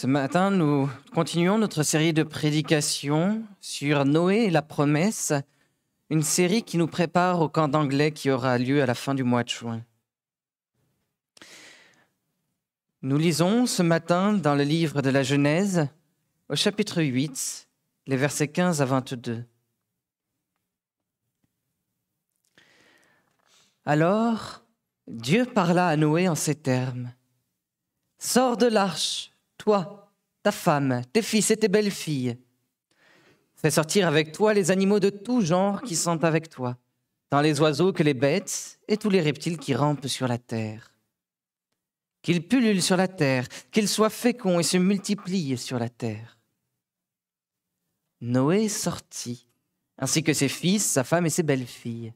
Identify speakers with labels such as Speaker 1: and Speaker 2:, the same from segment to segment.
Speaker 1: Ce matin, nous continuons notre série de prédications sur Noé et la promesse, une série qui nous prépare au camp d'anglais qui aura lieu à la fin du mois de juin. Nous lisons ce matin dans le livre de la Genèse, au chapitre 8, les versets 15 à 22. Alors, Dieu parla à Noé en ces termes. Sors de l'arche toi, ta femme, tes fils et tes belles-filles. Fais sortir avec toi les animaux de tout genre qui sont avec toi, tant les oiseaux que les bêtes et tous les reptiles qui rampent sur la terre. Qu'ils pullulent sur la terre, qu'ils soient féconds et se multiplient sur la terre. Noé sortit, ainsi que ses fils, sa femme et ses belles-filles.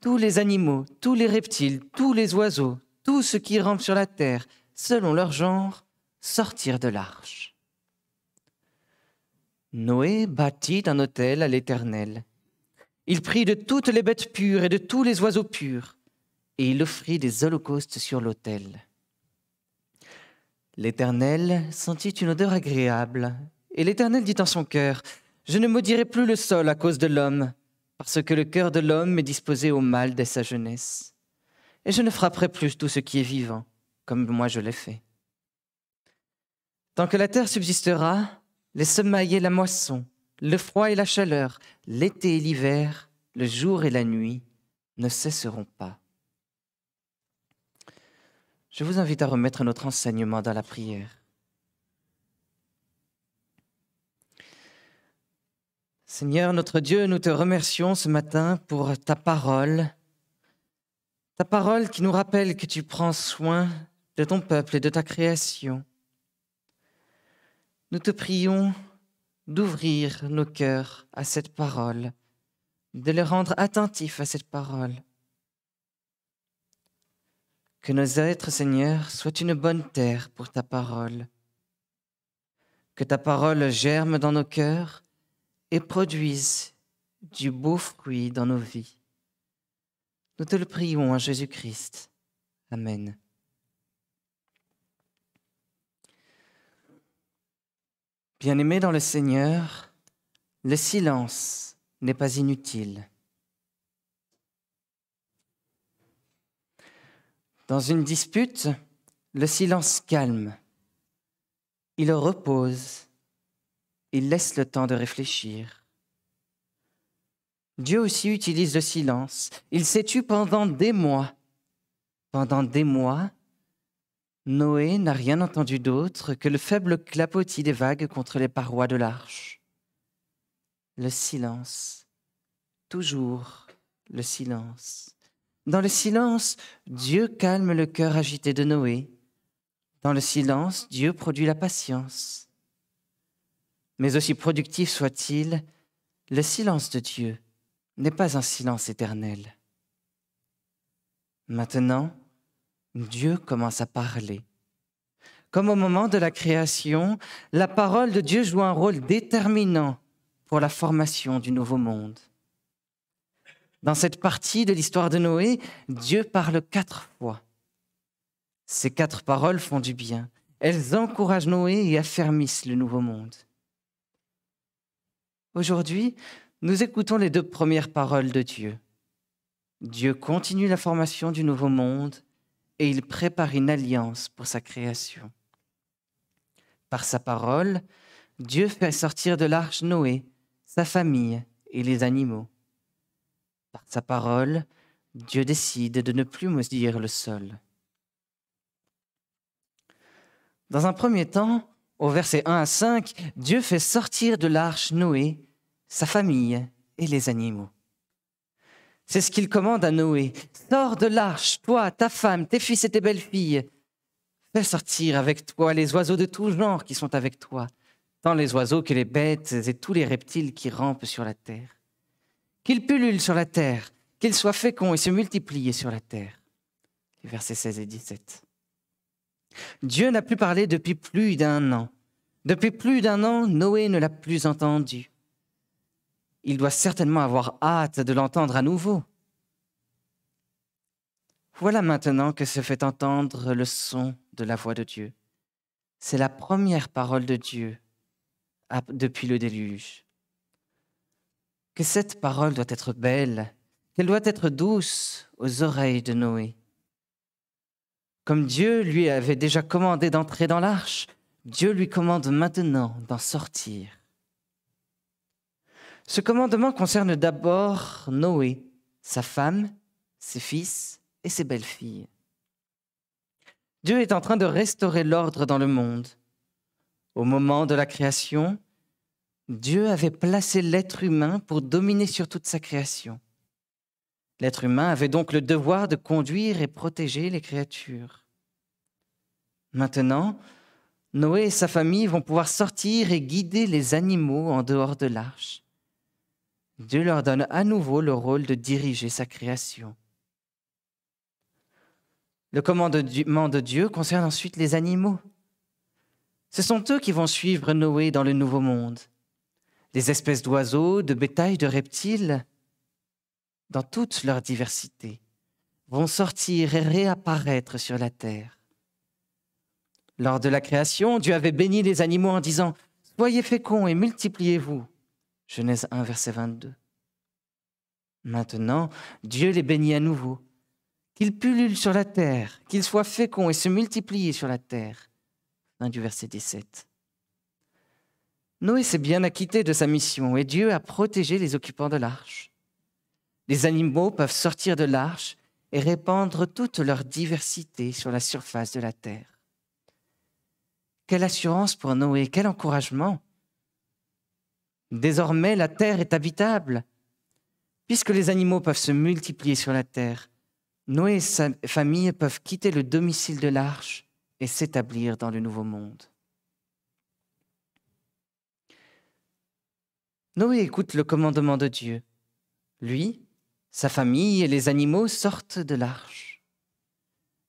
Speaker 1: Tous les animaux, tous les reptiles, tous les oiseaux, tout ce qui rampe sur la terre, selon leur genre, sortir de l'arche. Noé bâtit un autel à l'Éternel. Il prit de toutes les bêtes pures et de tous les oiseaux purs, et il offrit des holocaustes sur l'autel. L'Éternel sentit une odeur agréable, et l'Éternel dit en son cœur, Je ne maudirai plus le sol à cause de l'homme, parce que le cœur de l'homme est disposé au mal dès sa jeunesse. Et je ne frapperai plus tout ce qui est vivant, comme moi je l'ai fait. Tant que la terre subsistera, les semailles et la moisson, le froid et la chaleur, l'été et l'hiver, le jour et la nuit ne cesseront pas. Je vous invite à remettre notre enseignement dans la prière. Seigneur notre Dieu, nous te remercions ce matin pour ta parole, ta parole qui nous rappelle que tu prends soin de ton peuple et de ta création nous te prions d'ouvrir nos cœurs à cette parole, de les rendre attentifs à cette parole. Que nos êtres, Seigneur, soient une bonne terre pour ta parole. Que ta parole germe dans nos cœurs et produise du beau fruit dans nos vies. Nous te le prions en Jésus-Christ. Amen. bien aimé dans le Seigneur, le silence n'est pas inutile. Dans une dispute, le silence calme. Il repose. Il laisse le temps de réfléchir. Dieu aussi utilise le silence. Il s'est tu pendant des mois. Pendant des mois, Noé n'a rien entendu d'autre que le faible clapotis des vagues contre les parois de l'arche. Le silence, toujours le silence. Dans le silence, Dieu calme le cœur agité de Noé. Dans le silence, Dieu produit la patience. Mais aussi productif soit-il, le silence de Dieu n'est pas un silence éternel. Maintenant, Dieu commence à parler. Comme au moment de la création, la parole de Dieu joue un rôle déterminant pour la formation du nouveau monde. Dans cette partie de l'histoire de Noé, Dieu parle quatre fois. Ces quatre paroles font du bien. Elles encouragent Noé et affermissent le nouveau monde. Aujourd'hui, nous écoutons les deux premières paroles de Dieu. Dieu continue la formation du nouveau monde et il prépare une alliance pour sa création. Par sa parole, Dieu fait sortir de l'arche Noé, sa famille et les animaux. Par sa parole, Dieu décide de ne plus maudire le sol. Dans un premier temps, au verset 1 à 5, Dieu fait sortir de l'arche Noé, sa famille et les animaux. C'est ce qu'il commande à Noé. Sors de l'arche, toi, ta femme, tes fils et tes belles-filles. Fais sortir avec toi les oiseaux de tout genre qui sont avec toi, tant les oiseaux que les bêtes et tous les reptiles qui rampent sur la terre. Qu'ils pullulent sur la terre, qu'ils soient féconds et se multiplient sur la terre. versets 16 et 17. Dieu n'a plus parlé depuis plus d'un an. Depuis plus d'un an, Noé ne l'a plus entendu il doit certainement avoir hâte de l'entendre à nouveau. Voilà maintenant que se fait entendre le son de la voix de Dieu. C'est la première parole de Dieu depuis le déluge. Que cette parole doit être belle, qu'elle doit être douce aux oreilles de Noé. Comme Dieu lui avait déjà commandé d'entrer dans l'arche, Dieu lui commande maintenant d'en sortir. Ce commandement concerne d'abord Noé, sa femme, ses fils et ses belles-filles. Dieu est en train de restaurer l'ordre dans le monde. Au moment de la création, Dieu avait placé l'être humain pour dominer sur toute sa création. L'être humain avait donc le devoir de conduire et protéger les créatures. Maintenant, Noé et sa famille vont pouvoir sortir et guider les animaux en dehors de l'arche. Dieu leur donne à nouveau le rôle de diriger sa création. Le commandement de Dieu concerne ensuite les animaux. Ce sont eux qui vont suivre Noé dans le nouveau monde. Les espèces d'oiseaux, de bétail, de reptiles, dans toute leur diversité, vont sortir et réapparaître sur la terre. Lors de la création, Dieu avait béni les animaux en disant Soyez féconds et multipliez-vous. Genèse 1, verset 22. Maintenant, Dieu les bénit à nouveau. Qu'ils pullulent sur la terre, qu'ils soient féconds et se multiplient sur la terre. Fin du verset 17. Noé s'est bien acquitté de sa mission et Dieu a protégé les occupants de l'arche. Les animaux peuvent sortir de l'arche et répandre toute leur diversité sur la surface de la terre. Quelle assurance pour Noé, quel encouragement! Désormais, la terre est habitable. Puisque les animaux peuvent se multiplier sur la terre, Noé et sa famille peuvent quitter le domicile de l'arche et s'établir dans le nouveau monde. Noé écoute le commandement de Dieu. Lui, sa famille et les animaux sortent de l'arche.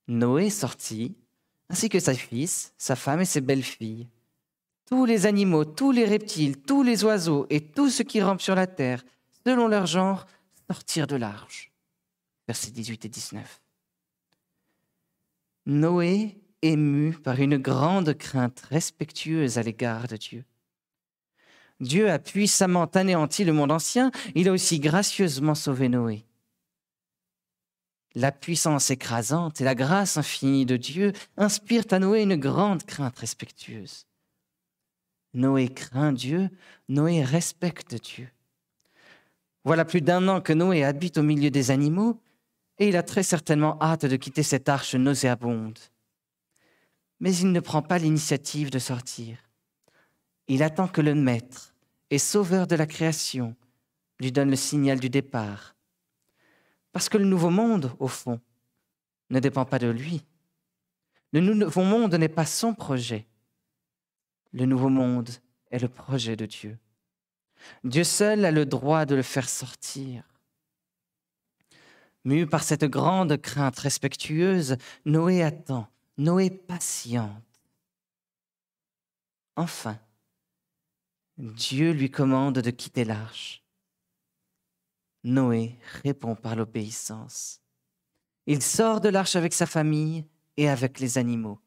Speaker 1: Noé sortit, ainsi que sa fils, sa femme et ses belles-filles. Tous les animaux, tous les reptiles, tous les oiseaux et tout ce qui rampe sur la terre, selon leur genre, sortirent de l'arche. Versets 18 et 19. Noé, ému par une grande crainte respectueuse à l'égard de Dieu, Dieu a puissamment anéanti le monde ancien, il a aussi gracieusement sauvé Noé. La puissance écrasante et la grâce infinie de Dieu inspirent à Noé une grande crainte respectueuse. Noé craint Dieu, Noé respecte Dieu. Voilà plus d'un an que Noé habite au milieu des animaux, et il a très certainement hâte de quitter cette arche nauséabonde. Mais il ne prend pas l'initiative de sortir. Il attend que le Maître et Sauveur de la création lui donne le signal du départ. Parce que le nouveau monde, au fond, ne dépend pas de lui. Le nouveau monde n'est pas son projet le nouveau monde est le projet de Dieu. Dieu seul a le droit de le faire sortir. Mu par cette grande crainte respectueuse, Noé attend, Noé patiente. Enfin, Dieu lui commande de quitter l'arche. Noé répond par l'obéissance. Il sort de l'arche avec sa famille et avec les animaux,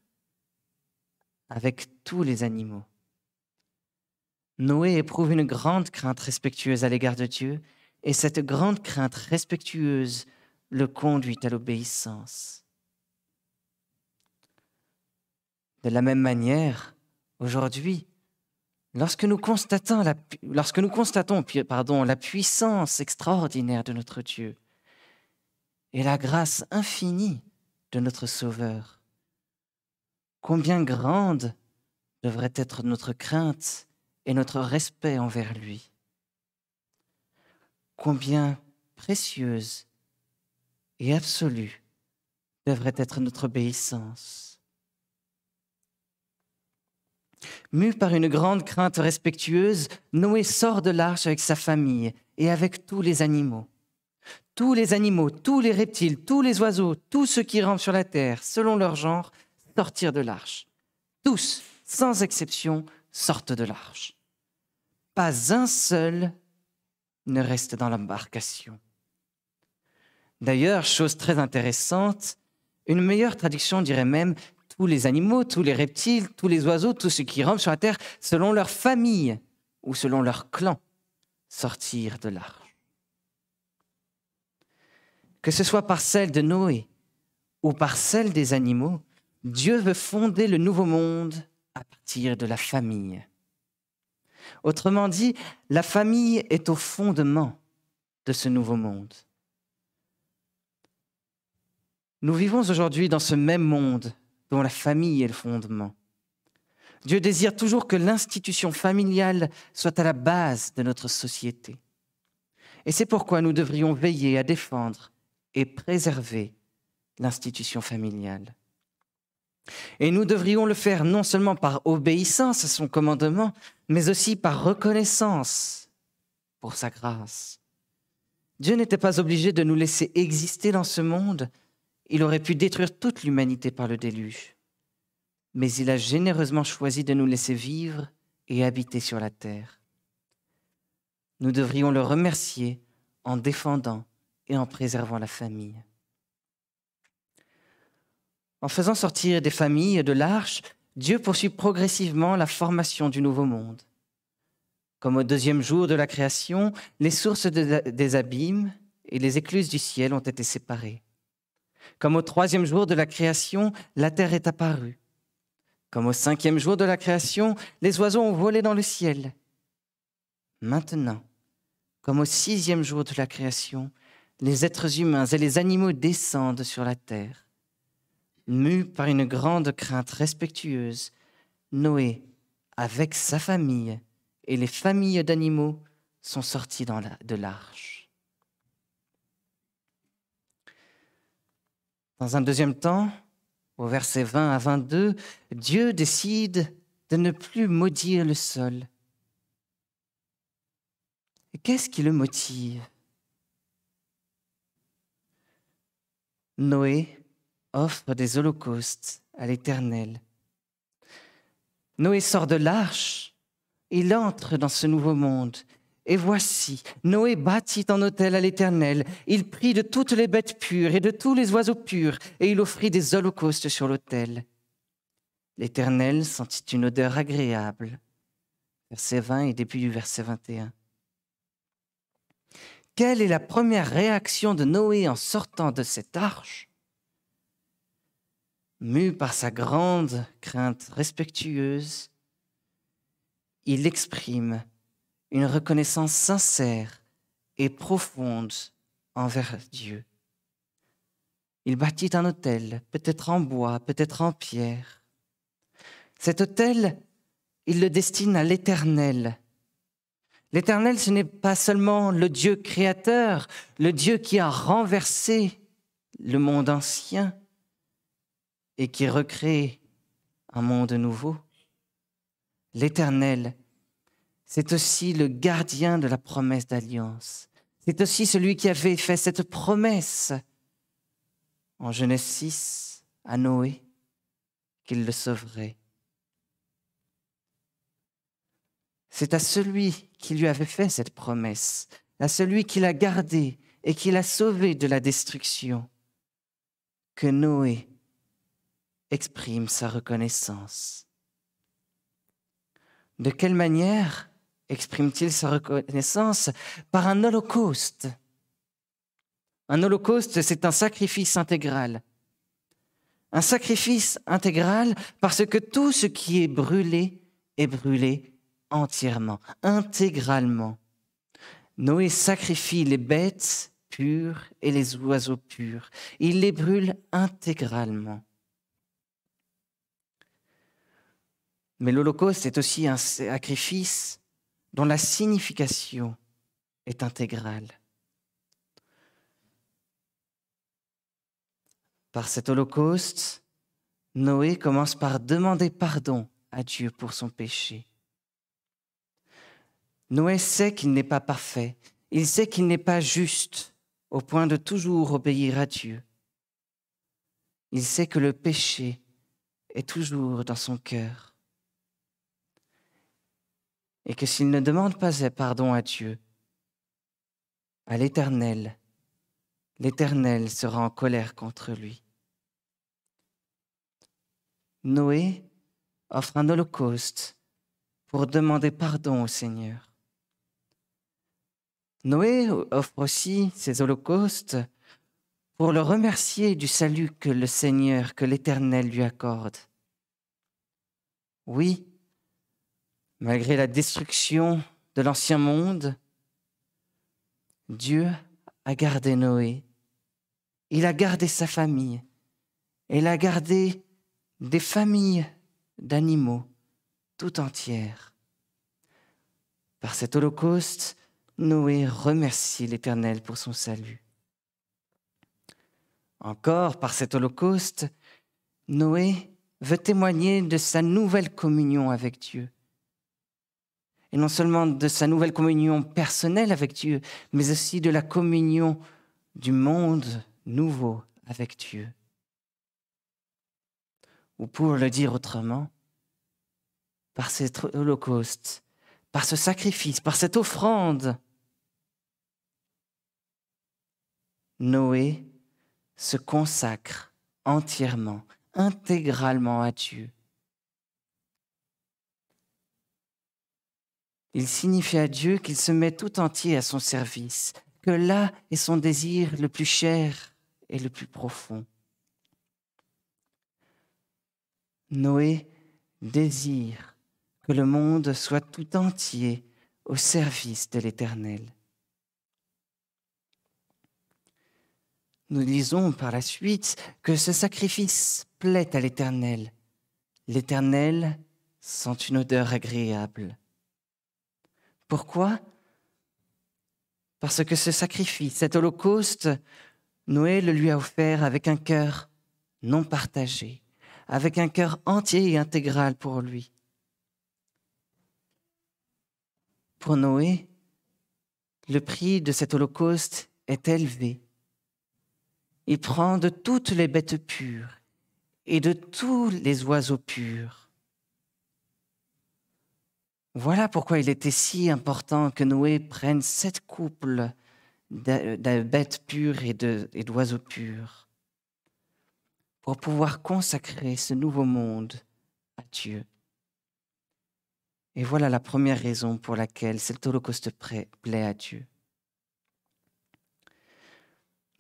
Speaker 1: avec tous les animaux. Noé éprouve une grande crainte respectueuse à l'égard de Dieu, et cette grande crainte respectueuse le conduit à l'obéissance. De la même manière, aujourd'hui, lorsque nous constatons la, lorsque nous constatons, pardon, la puissance extraordinaire de notre Dieu et la grâce infinie de notre Sauveur, combien grande devrait être notre crainte et notre respect envers lui. Combien précieuse et absolue devrait être notre obéissance. Mu par une grande crainte respectueuse, Noé sort de l'arche avec sa famille et avec tous les animaux. Tous les animaux, tous les reptiles, tous les oiseaux, tous ceux qui rampent sur la terre, selon leur genre, sortirent de l'arche. Tous, sans exception, sortent de l'arche pas un seul ne reste dans l'embarcation. D'ailleurs, chose très intéressante, une meilleure traduction dirait même tous les animaux, tous les reptiles, tous les oiseaux, tous ceux qui rampe sur la terre, selon leur famille ou selon leur clan, sortir de l'arche. Que ce soit par celle de Noé ou par celle des animaux, Dieu veut fonder le nouveau monde à partir de la famille. Autrement dit, la famille est au fondement de ce nouveau monde. Nous vivons aujourd'hui dans ce même monde dont la famille est le fondement. Dieu désire toujours que l'institution familiale soit à la base de notre société. Et c'est pourquoi nous devrions veiller à défendre et préserver l'institution familiale. Et nous devrions le faire non seulement par obéissance à son commandement, mais aussi par reconnaissance pour sa grâce. Dieu n'était pas obligé de nous laisser exister dans ce monde, il aurait pu détruire toute l'humanité par le déluge. Mais il a généreusement choisi de nous laisser vivre et habiter sur la terre. Nous devrions le remercier en défendant et en préservant la famille. En faisant sortir des familles de l'arche, Dieu poursuit progressivement la formation du nouveau monde. Comme au deuxième jour de la création, les sources des abîmes et les écluses du ciel ont été séparées. Comme au troisième jour de la création, la terre est apparue. Comme au cinquième jour de la création, les oiseaux ont volé dans le ciel. Maintenant, comme au sixième jour de la création, les êtres humains et les animaux descendent sur la terre. Mu par une grande crainte respectueuse, Noé, avec sa famille et les familles d'animaux, sont sortis de l'arche. Dans un deuxième temps, au verset 20 à 22, Dieu décide de ne plus maudire le sol. Qu'est-ce qui le motive Noé offre des holocaustes à l'Éternel. Noé sort de l'arche, il entre dans ce nouveau monde. Et voici, Noé bâtit un autel à l'Éternel, il prit de toutes les bêtes pures et de tous les oiseaux purs, et il offrit des holocaustes sur l'autel. L'Éternel sentit une odeur agréable. Verset 20 et début du verset 21. Quelle est la première réaction de Noé en sortant de cette arche Mû par sa grande crainte respectueuse, il exprime une reconnaissance sincère et profonde envers Dieu. Il bâtit un autel, peut-être en bois, peut-être en pierre. Cet autel, il le destine à l'Éternel. L'Éternel, ce n'est pas seulement le Dieu créateur, le Dieu qui a renversé le monde ancien, et qui recrée un monde nouveau. L'Éternel, c'est aussi le gardien de la promesse d'alliance. C'est aussi celui qui avait fait cette promesse en Genèse 6 à Noé qu'il le sauverait. C'est à celui qui lui avait fait cette promesse, à celui qui l'a gardé et qui l'a sauvé de la destruction, que Noé exprime sa reconnaissance. De quelle manière exprime-t-il sa reconnaissance Par un holocauste. Un holocauste, c'est un sacrifice intégral. Un sacrifice intégral parce que tout ce qui est brûlé est brûlé entièrement, intégralement. Noé sacrifie les bêtes pures et les oiseaux purs. Il les brûle intégralement. Mais l'Holocauste est aussi un sacrifice dont la signification est intégrale. Par cet Holocauste, Noé commence par demander pardon à Dieu pour son péché. Noé sait qu'il n'est pas parfait, il sait qu'il n'est pas juste au point de toujours obéir à Dieu. Il sait que le péché est toujours dans son cœur et que s'il ne demande pas pardon à Dieu, à l'Éternel, l'Éternel sera en colère contre lui. Noé offre un holocauste pour demander pardon au Seigneur. Noé offre aussi ses holocaustes pour le remercier du salut que le Seigneur, que l'Éternel lui accorde. Oui, Malgré la destruction de l'ancien monde, Dieu a gardé Noé. Il a gardé sa famille. Il a gardé des familles d'animaux tout entières. Par cet holocauste, Noé remercie l'Éternel pour son salut. Encore, par cet holocauste, Noé veut témoigner de sa nouvelle communion avec Dieu et non seulement de sa nouvelle communion personnelle avec Dieu, mais aussi de la communion du monde nouveau avec Dieu. Ou pour le dire autrement, par cet holocauste, par ce sacrifice, par cette offrande, Noé se consacre entièrement, intégralement à Dieu. Il signifie à Dieu qu'il se met tout entier à son service, que là est son désir le plus cher et le plus profond. Noé désire que le monde soit tout entier au service de l'Éternel. Nous lisons par la suite que ce sacrifice plaît à l'Éternel. L'Éternel sent une odeur agréable. Pourquoi Parce que ce sacrifice, cet holocauste, Noé le lui a offert avec un cœur non partagé, avec un cœur entier et intégral pour lui. Pour Noé, le prix de cet holocauste est élevé. Il prend de toutes les bêtes pures et de tous les oiseaux purs. Voilà pourquoi il était si important que Noé prenne sept couples de bêtes pures et d'oiseaux purs pour pouvoir consacrer ce nouveau monde à Dieu. Et voilà la première raison pour laquelle cet holocauste plaît à Dieu.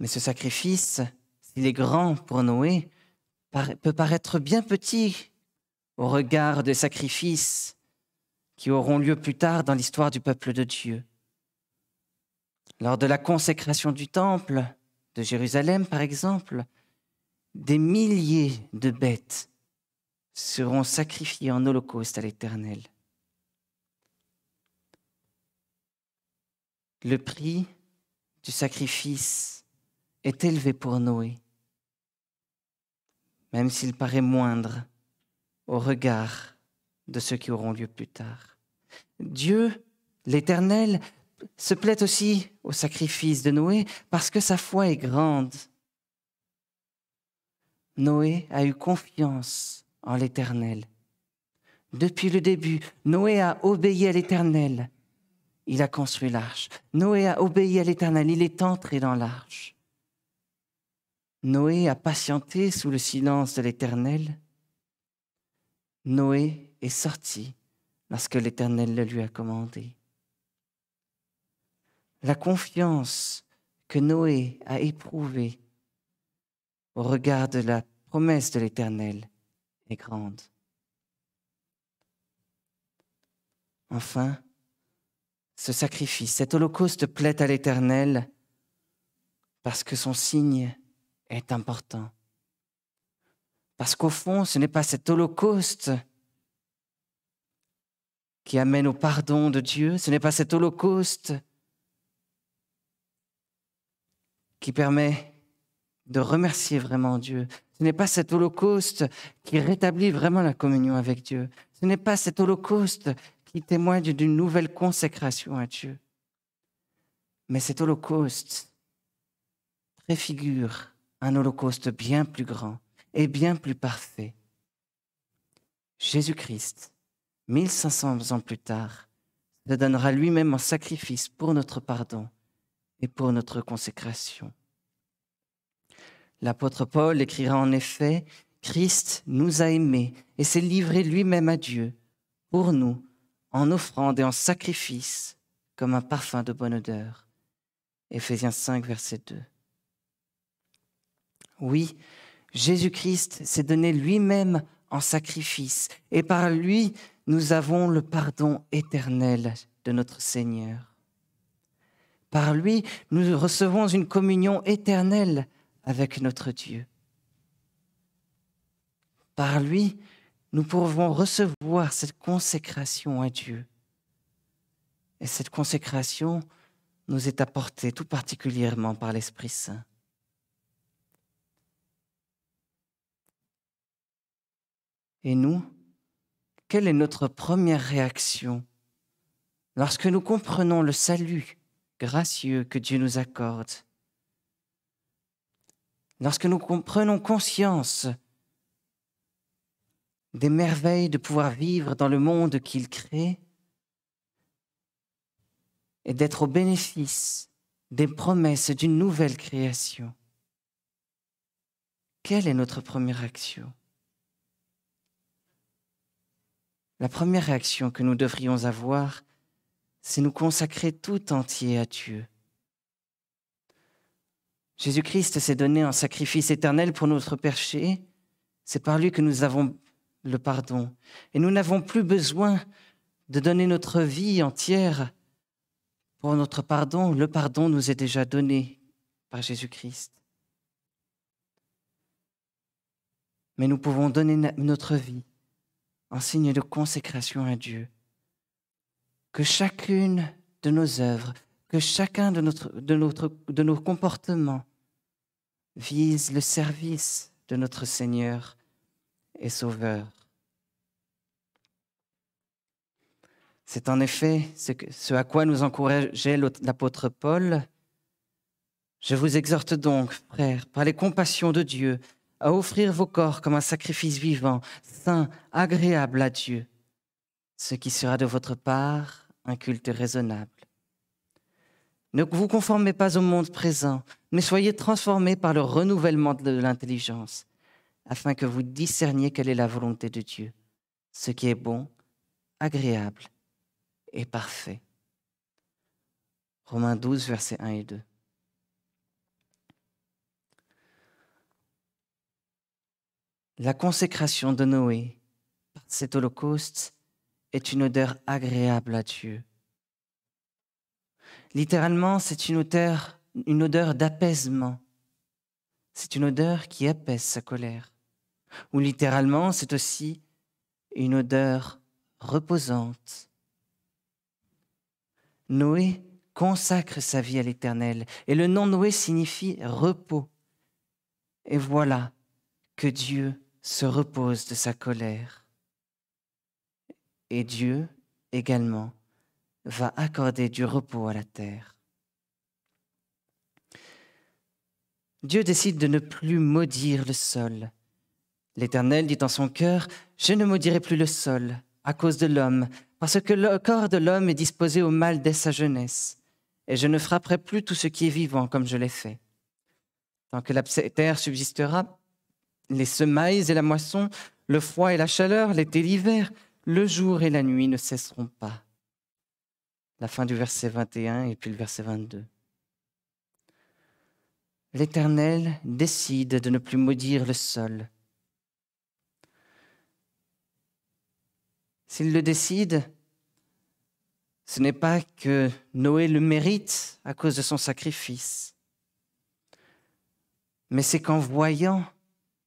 Speaker 1: Mais ce sacrifice, s'il est grand pour Noé, peut paraître bien petit au regard des sacrifices qui auront lieu plus tard dans l'histoire du peuple de Dieu. Lors de la consécration du temple de Jérusalem, par exemple, des milliers de bêtes seront sacrifiées en holocauste à l'Éternel. Le prix du sacrifice est élevé pour Noé, même s'il paraît moindre au regard de ceux qui auront lieu plus tard. Dieu, l'Éternel, se plaît aussi au sacrifice de Noé parce que sa foi est grande. Noé a eu confiance en l'Éternel. Depuis le début, Noé a obéi à l'Éternel. Il a construit l'arche. Noé a obéi à l'Éternel. Il est entré dans l'arche. Noé a patienté sous le silence de l'Éternel. Noé est sorti lorsque l'Éternel le lui a commandé. La confiance que Noé a éprouvée au regard de la promesse de l'Éternel est grande. Enfin, ce sacrifice, cet holocauste plaît à l'Éternel parce que son signe est important. Parce qu'au fond, ce n'est pas cet holocauste qui amène au pardon de Dieu, ce n'est pas cet holocauste qui permet de remercier vraiment Dieu. Ce n'est pas cet holocauste qui rétablit vraiment la communion avec Dieu. Ce n'est pas cet holocauste qui témoigne d'une nouvelle consécration à Dieu. Mais cet holocauste préfigure un holocauste bien plus grand, est bien plus parfait. Jésus-Christ, 1500 ans plus tard, le donnera lui-même en sacrifice pour notre pardon et pour notre consécration. L'apôtre Paul écrira en effet, Christ nous a aimés et s'est livré lui-même à Dieu pour nous en offrande et en sacrifice comme un parfum de bonne odeur. Ephésiens 5, verset 2. Oui, Jésus-Christ s'est donné lui-même en sacrifice, et par lui, nous avons le pardon éternel de notre Seigneur. Par lui, nous recevons une communion éternelle avec notre Dieu. Par lui, nous pouvons recevoir cette consécration à Dieu. Et cette consécration nous est apportée tout particulièrement par l'Esprit Saint. Et nous, quelle est notre première réaction lorsque nous comprenons le salut gracieux que Dieu nous accorde Lorsque nous prenons conscience des merveilles de pouvoir vivre dans le monde qu'il crée et d'être au bénéfice des promesses d'une nouvelle création. Quelle est notre première action la première réaction que nous devrions avoir, c'est nous consacrer tout entier à Dieu. Jésus-Christ s'est donné un sacrifice éternel pour notre péché. C'est par lui que nous avons le pardon. Et nous n'avons plus besoin de donner notre vie entière pour notre pardon. Le pardon nous est déjà donné par Jésus-Christ. Mais nous pouvons donner notre vie en signe de consécration à Dieu. Que chacune de nos œuvres, que chacun de, notre, de, notre, de nos comportements vise le service de notre Seigneur et Sauveur. C'est en effet ce, ce, à quoi nous encourageait l'apôtre Paul. Je vous exhorte donc, frères, par les compassions de Dieu, à offrir vos corps comme un sacrifice vivant, saint, agréable à Dieu, ce qui sera de votre part un culte raisonnable. Ne vous conformez pas au monde présent, mais soyez transformés par le renouvellement de l'intelligence, afin que vous discerniez quelle est la volonté de Dieu, ce qui est bon, agréable et parfait. Romains 12, versets 1 et 2. La consécration de Noé par cet holocauste est une odeur agréable à Dieu. Littéralement, c'est une odeur, une odeur d'apaisement. C'est une odeur qui apaise sa colère. Ou littéralement, c'est aussi une odeur reposante. Noé consacre sa vie à l'Éternel et le nom Noé signifie repos. Et voilà que Dieu se repose de sa colère. Et Dieu également va accorder du repos à la terre. Dieu décide de ne plus maudire le sol. L'Éternel dit en son cœur, Je ne maudirai plus le sol à cause de l'homme, parce que le corps de l'homme est disposé au mal dès sa jeunesse, et je ne frapperai plus tout ce qui est vivant comme je l'ai fait. Tant que la terre subsistera, les semailles et la moisson, le froid et la chaleur, l'été et l'hiver, le jour et la nuit ne cesseront pas. La fin du verset 21 et puis le verset 22. L'Éternel décide de ne plus maudire le sol. S'il le décide, ce n'est pas que Noé le mérite à cause de son sacrifice, mais c'est qu'en voyant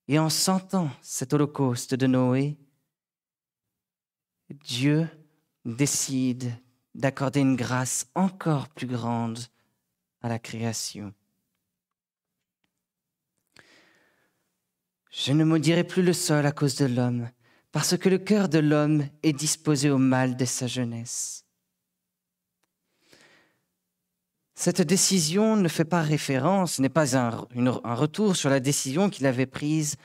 Speaker 1: et en sentant cet holocauste de Noé, Dieu décide d'accorder une grâce encore plus grande à la création. Je ne maudirai plus le sol à cause de l'homme, parce que le cœur de l'homme est disposé au mal de sa jeunesse. Cette décision ne fait pas référence, n'est pas un, retour sur la décision qu'il avait prise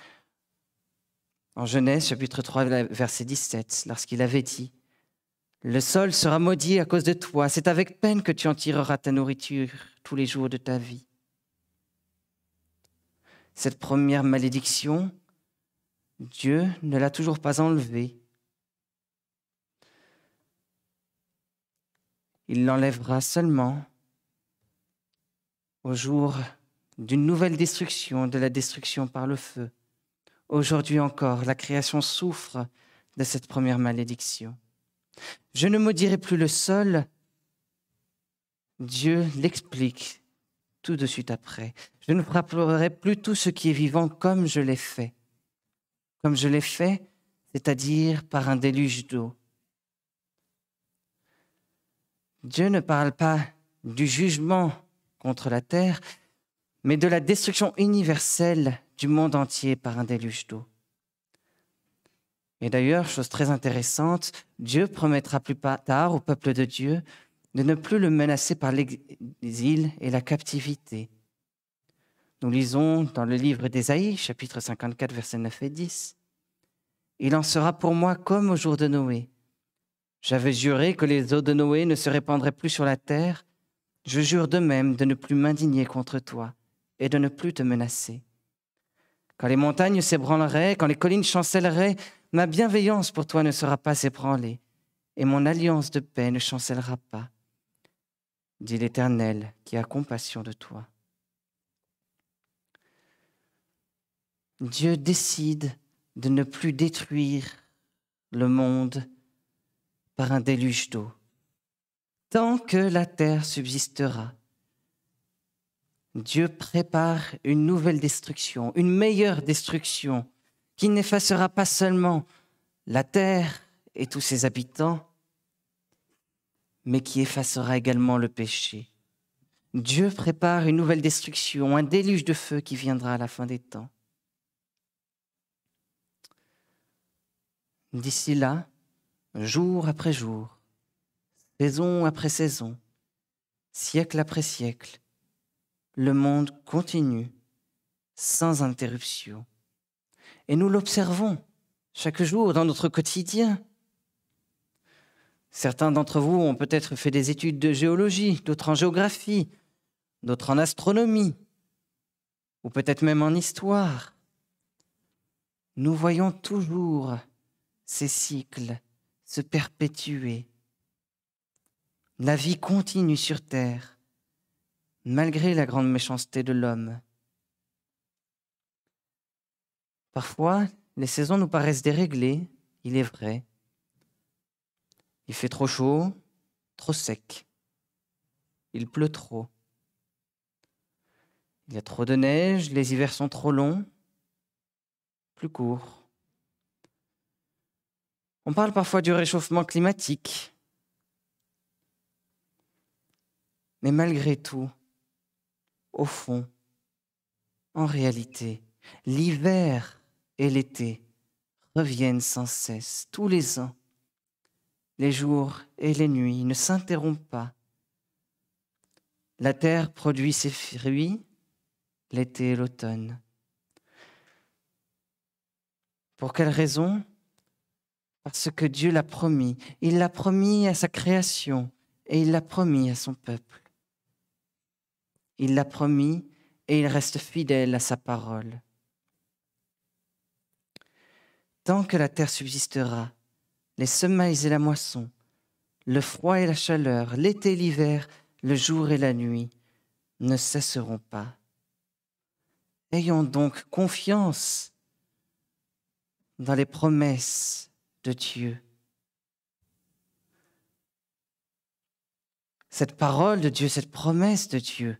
Speaker 1: en Genèse chapitre 3 verset 17, lorsqu'il avait dit, Le sol sera maudit à cause de toi, c'est avec peine que tu en tireras ta nourriture tous les jours de ta vie. Cette première malédiction, Dieu ne l'a toujours pas enlevée. Il l'enlèvera seulement au jour d'une nouvelle destruction, de la destruction par le feu. Aujourd'hui encore, la création souffre de cette première malédiction. Je ne maudirai plus le sol. Dieu l'explique tout de suite après. Je ne frapperai plus tout ce qui est vivant comme je l'ai fait. Comme je l'ai fait, c'est-à-dire par un déluge d'eau. Dieu ne parle pas du jugement contre la terre, mais de la destruction universelle du monde entier par un déluge d'eau. Et d'ailleurs, chose très intéressante, Dieu promettra plus tard au peuple de Dieu de ne plus le menacer par l'exil et la captivité. Nous lisons dans le livre d'Ésaïe, chapitre 54, versets 9 et 10. Il en sera pour moi comme au jour de Noé. J'avais juré que les eaux de Noé ne se répandraient plus sur la terre, je jure de même de ne plus m'indigner contre toi et de ne plus te menacer. Quand les montagnes s'ébranleraient, quand les collines chancelleraient, ma bienveillance pour toi ne sera pas ébranlée, et mon alliance de paix ne chancellera pas, dit l'Éternel qui a compassion de toi. Dieu décide de ne plus détruire le monde par un déluge d'eau tant que la terre subsistera. Dieu prépare une nouvelle destruction, une meilleure destruction, qui n'effacera pas seulement la terre et tous ses habitants, mais qui effacera également le péché. Dieu prépare une nouvelle destruction, un déluge de feu qui viendra à la fin des temps. D'ici là, jour après jour, saison après saison, siècle après siècle, le monde continue sans interruption. Et nous l'observons chaque jour dans notre quotidien. Certains d'entre vous ont peut-être fait des études de géologie, d'autres en géographie, d'autres en astronomie, ou peut-être même en histoire. Nous voyons toujours ces cycles se perpétuer la vie continue sur terre, malgré la grande méchanceté de l'homme. Parfois, les saisons nous paraissent déréglées, il est vrai. Il fait trop chaud, trop sec. Il pleut trop. Il y a trop de neige, les hivers sont trop longs, plus courts. On parle parfois du réchauffement climatique, Mais malgré tout, au fond, en réalité, l'hiver et l'été reviennent sans cesse, tous les ans. Les jours et les nuits ne s'interrompent pas. La terre produit ses fruits l'été et l'automne. Pour quelle raison Parce que Dieu l'a promis. Il l'a promis à sa création et il l'a promis à son peuple. Il l'a promis et il reste fidèle à sa parole. Tant que la terre subsistera, les semailles et la moisson, le froid et la chaleur, l'été et l'hiver, le jour et la nuit ne cesseront pas. Ayons donc confiance dans les promesses de Dieu. Cette parole de Dieu, cette promesse de Dieu,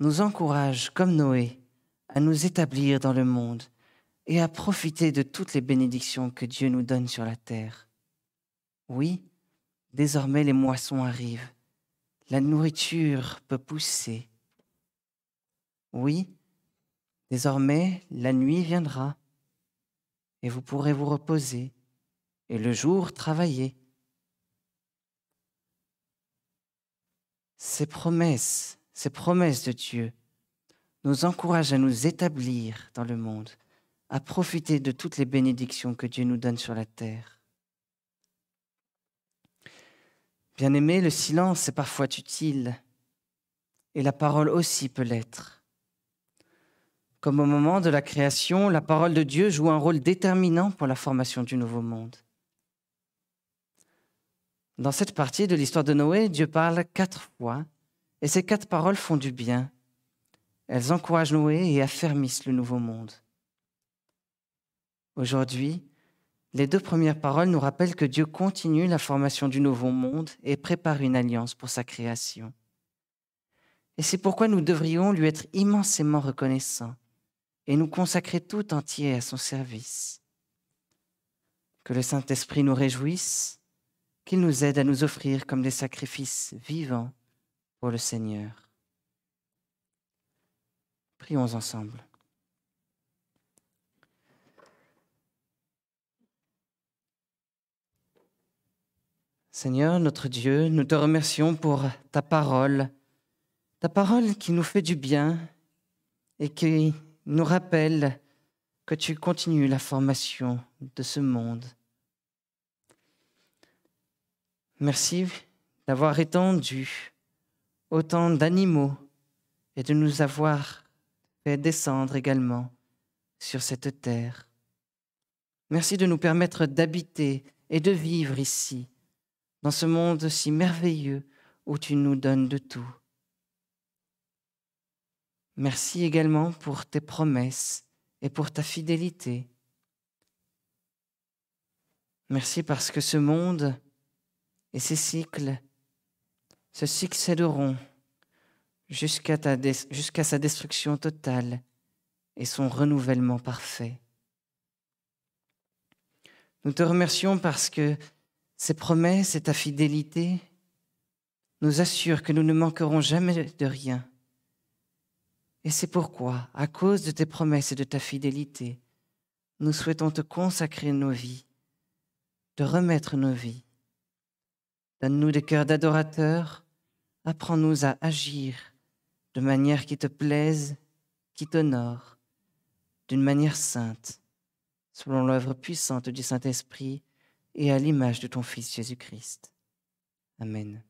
Speaker 1: nous encourage, comme Noé, à nous établir dans le monde et à profiter de toutes les bénédictions que Dieu nous donne sur la terre. Oui, désormais les moissons arrivent, la nourriture peut pousser. Oui, désormais la nuit viendra, et vous pourrez vous reposer, et le jour travailler. Ces promesses ces promesses de Dieu nous encouragent à nous établir dans le monde, à profiter de toutes les bénédictions que Dieu nous donne sur la terre. Bien-aimé, le silence est parfois utile et la parole aussi peut l'être. Comme au moment de la création, la parole de Dieu joue un rôle déterminant pour la formation du nouveau monde. Dans cette partie de l'histoire de Noé, Dieu parle quatre fois et ces quatre paroles font du bien. Elles encouragent Noé et affermissent le nouveau monde. Aujourd'hui, les deux premières paroles nous rappellent que Dieu continue la formation du nouveau monde et prépare une alliance pour sa création. Et c'est pourquoi nous devrions lui être immensément reconnaissants et nous consacrer tout entier à son service. Que le Saint-Esprit nous réjouisse, qu'il nous aide à nous offrir comme des sacrifices vivants pour le Seigneur. Prions ensemble. Seigneur notre Dieu, nous te remercions pour ta parole, ta parole qui nous fait du bien et qui nous rappelle que tu continues la formation de ce monde. Merci d'avoir étendu autant d'animaux et de nous avoir fait descendre également sur cette terre. Merci de nous permettre d'habiter et de vivre ici, dans ce monde si merveilleux où tu nous donnes de tout. Merci également pour tes promesses et pour ta fidélité. Merci parce que ce monde et ses cycles se succéderont jusqu'à sa destruction totale et son renouvellement parfait. Nous te remercions parce que ces promesses et ta fidélité nous assurent que nous ne manquerons jamais de rien. Et c'est pourquoi, à cause de tes promesses et de ta fidélité, nous souhaitons te consacrer nos vies, te remettre nos vies. Donne-nous des cœurs d'adorateurs, Apprends-nous à agir de manière qui te plaise, qui t'honore, d'une manière sainte, selon l'œuvre puissante du Saint-Esprit et à l'image de ton Fils Jésus-Christ. Amen.